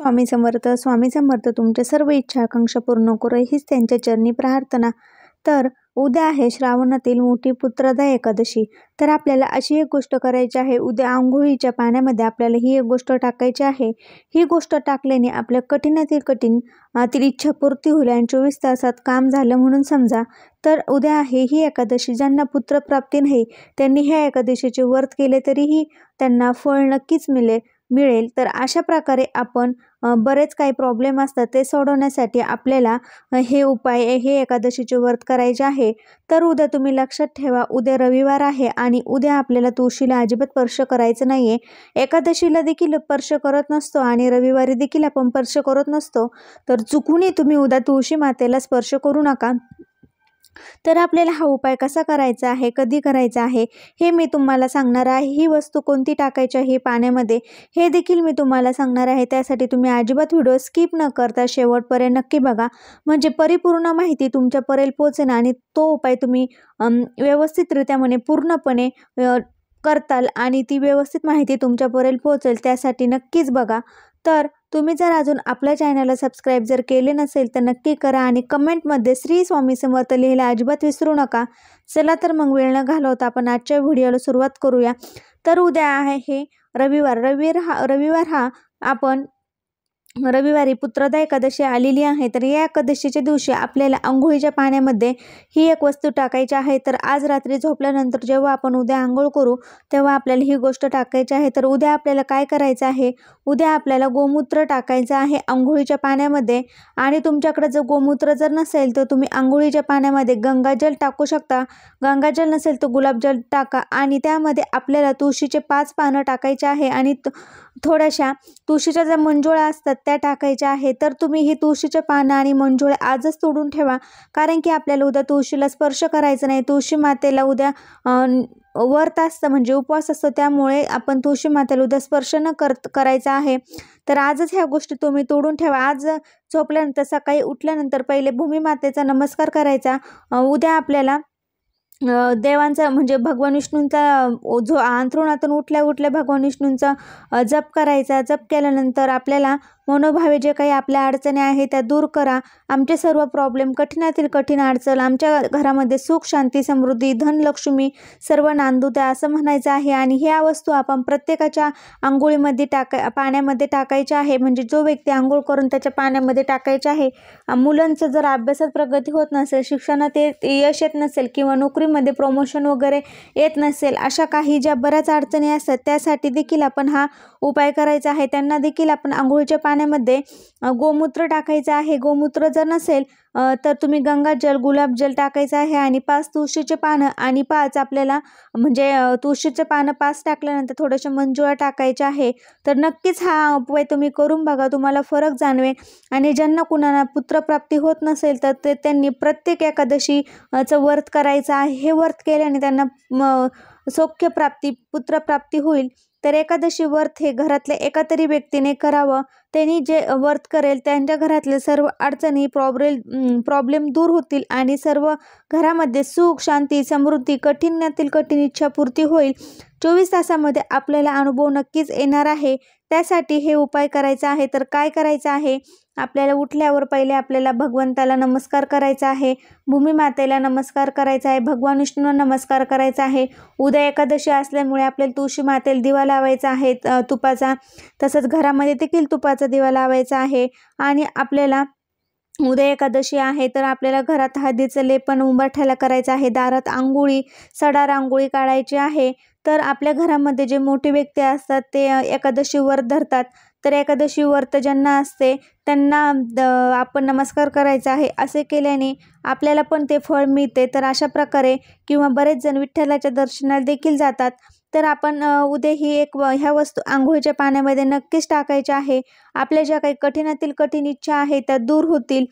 स्वामी समर्थ स्वामी समर्थ तुमच्या सर्व इच्छा आकांक्षा पूर्ण करू हीच त्यांच्या चरणी प्रार्थना तर उद्या आहे श्रावणातील मोठी पुत्रदा एकादशी तर आपल्याला अशी एक गोष्ट करायची आहे उद्या आंघोळीच्या पाण्यामध्ये आपल्याला ही एक गोष्ट टाकायची आहे ही गोष्ट टाकल्याने आपल्या कठीणातील कठीण तील इच्छा पूर्ती होईल आणि चोवीस तासात काम झालं म्हणून समजा तर उद्या आहे ही एकादशी ज्यांना पुत्रप्राप्ती नाही त्यांनी ह्या एकादशीचे व्रत केले तरीही त्यांना फळ नक्कीच मिळेल मिळेल तर अशा प्रकारे आपण बरेच काही प्रॉब्लेम असतात ते सोडवण्यासाठी आपल्याला हे उपाय हे एकादशीचे व्रत करायचे आहे तर उद्या तुम्ही लक्षात ठेवा उद्या रविवार आहे आणि उद्या आपल्याला तुळशीला अजिबात स्पर्श करायचं नाही आहे एकादशीला देखील स्पर्श करत नसतो आणि रविवारी देखील आपण स्पर्श करत नसतो तर चुकूनही तुम्ही उद्या तुळशी मातेला स्पर्श करू नका तर आपल्याला हा उपाय कसा करायचा आहे कधी करायचा आहे हे मी तुम्हाला सांगणार आहे ही वस्तू कोणती टाकायची आहे पाण्यामध्ये हे देखील मी तुम्हाला सांगणार आहे त्यासाठी तुम्ही अजिबात व्हिडिओ स्किप न करता शेवटपर्यंत नक्की बघा म्हणजे परिपूर्ण माहिती तुमच्यापर्यंत पोचेन आणि तो उपाय तुम्ही व्यवस्थितरित्या म्हणे पूर्णपणे करताल आणि ती व्यवस्थित माहिती तुमच्यापर्यंत पोहोचेल त्यासाठी नक्कीच बघा तर तुम्ही जर अजून आपल्या चॅनलला सबस्क्राईब जर केले नसेल तर नक्की करा आणि कमेंटमध्ये श्री स्वामी समर्थ लिहिला अजिबात विसरू नका चला तर मग वेळ न घालवता आपण आजच्या व्हिडिओला सुरुवात करूया तर उद्या आहे हे रविवार रविवार हा रविवार हा आपण रविवारी पुत्रदा एकादशी आलेली आहे तर या एकादशीच्या दिवशी आपल्याला आंघोळीच्या पाण्यामध्ये ही एक वस्तू टाकायची आहे तर आज रात्री झोपल्यानंतर जेव्हा आपण उद्या आंघोळ करू तेव्हा आपल्याला ही गोष्ट टाकायची आहे तर उद्या आपल्याला काय करायचं आहे उद्या आपल्याला गोमूत्र टाकायचं आहे आंघोळीच्या पाण्यामध्ये आणि तुमच्याकडे जर गोमूत्र जर नसेल तर तुम्ही आंघोळीच्या पाण्यामध्ये गंगाजल टाकू शकता गंगाजल नसेल तर गुलाबजल टाका आणि त्यामध्ये आपल्याला तुळशीचे पाच पानं टाकायचे आहे आणि थोड्याशा तुळशीच्या ज्या मंजुळा असतात पत्त्या टाकायच्या आहे तर तुम्ही ही तुळशीचे पानं आणि मंजुळे आजच तोडून ठेवा कारण की आपल्याला उद्या तुळशीला स्पर्श करायचं नाही तुळशी मातेला उद्या वर्त असतं म्हणजे उपवास असतो त्यामुळे आपण तुळशी मातेला उद्या स्पर्श न कर करायचा आहे तर आजच ह्या गोष्टी तुम्ही तोडून ठेवा आज झोपल्यानंतर सकाळी उठल्यानंतर पहिले भूमीमातेचा नमस्कार करायचा उद्या आपल्याला देवांचा म्हणजे भगवान विष्णूंचा जो अंथरुणातून उठल्या उठल्या भगवान विष्णूंचा जप करायचा जप केल्यानंतर आपल्याला मनोभावे जे काही आपल्या अडचणी आहेत त्या दूर करा आमचे सर्व प्रॉब्लेम कठीणातील कठीण अडचण आमच्या घरामध्ये सुख शांती समृद्धी धनलक्ष्मी सर्व नांदू द्या असं म्हणायचं आहे आणि ह्या वस्तू आपण प्रत्येकाच्या आंघोळीमध्ये टाका पाण्यामध्ये टाकायच्या आहे म्हणजे जो व्यक्ती आंघोळ करून त्याच्या पाण्यामध्ये टाकायचे आहे मुलांचं जर अभ्यासात प्रगती होत नसेल शिक्षणात यश येत नसेल किंवा नोकरीमध्ये प्रमोशन वगैरे येत नसेल अशा काही ज्या बऱ्याच अडचणी असतात त्यासाठी देखील आपण हा उपाय करायचा आहे त्यांना देखील आपण आंघोळीच्या पाण्यामध्ये गोमूत्र टाकायचं आहे गोमूत्र जर नसेल तर तुम्ही गंगाजल गुलाबजल टाकायचं आहे आणि पाच तुळशीचे पानं आणि पाच आपल्याला म्हणजे तुळशीचे पानं पाच टाकल्यानंतर थोडेसे मंजुळा टाकायचे आहे तर नक्कीच हा उपाय तुम्ही करून बघा तुम्हाला फरक जाणवेल आणि ज्यांना कुणाला पुत्रप्राप्ती होत नसेल तर ते त्यांनी प्रत्येक एकादशीचं व्रत करायचं आहे हे व्रत केल्याने त्यांना सोख्यप्राप्ती पुत्रप्राप्ती होईल तर एकादशी व्रत हे घरातल्या एका तरी व्यक्तीने करावं त्यांनी जे व्रत करेल त्यांच्या घरातले सर्व अडचणी प्रॉब्लेम प्रॉब्लेम दूर होतील आणि सर्व घरामध्ये सुख शांती समृद्धी कठीण्यातील कठीण इच्छा पूर्ती होईल चोवीस तासामध्ये आपल्याला अनुभव नक्कीच येणार आहे त्यासाठी हे उपाय करायचा आहे तर काय करायचं आहे आपल्याला उठल्यावर पहिले आपल्याला भगवंताला नमस्कार करायचा आहे भूमीमातेला नमस्कार करायचा आहे भगवान विष्णूंना नमस्कार करायचा आहे उद्या एकादशी असल्यामुळे आपल्याला तुळशी मातेला दिवा लावायचा आहे तुपाचा तसंच घरामध्ये देखील तुपाचा दिवा लावायचा आहे आणि आपल्याला उद्या एकादशी आहे तर आपल्याला घरात हळदीचं लेपन उंबरठ्याला करायचं आहे दारात आंघोळी सडा रांगोळी काढायची आहे तर आपल्या घरामध्ये जे मोठे व्यक्ती असतात ते एकादशी व्रत धरतात तर एकादशी व्रत ज्यांना असते त्यांना आपण नमस्कार करायचा आहे असे केल्याने आपल्याला पण ते फळ मिळते तर अशा प्रकारे किंवा बरेच जण विठ्ठलाच्या दर्शनाला देखील जातात तर आपण उद्या ही एक ह्या वस्तू आंघोळीच्या पाण्यामध्ये नक्कीच टाकायच्या आहे आपल्या ज्या काही कठीणातील कठीण इच्छा आहे त्या दूर होतील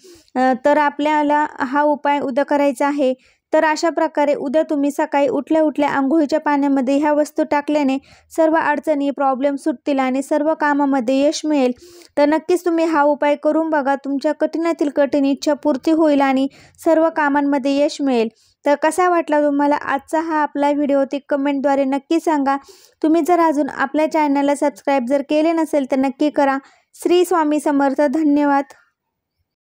तर आपल्याला हा उपाय उद्या करायचा आहे तर अशा प्रकारे उद्या तुम्ही सकाळी उठल्या उठल्या आंघोळीच्या पाण्यामध्ये ह्या वस्तू टाकल्याने सर्व अडचणी प्रॉब्लेम सुटतील आणि सर्व कामामध्ये यश मिळेल तर नक्कीच तुम्ही हा उपाय करून बघा तुमच्या कठीणातील कठीण इच्छा पूर्ती होईल आणि सर्व कामांमध्ये यश मिळेल तर कसा वाटला तुम्हाला आजचा हा आपला व्हिडिओ ते कमेंटद्वारे नक्की सांगा तुम्ही जर अजून आपल्या चॅनलला सबस्क्राईब जर केले नसेल तर नक्की करा श्री स्वामी समर्थ धन्यवाद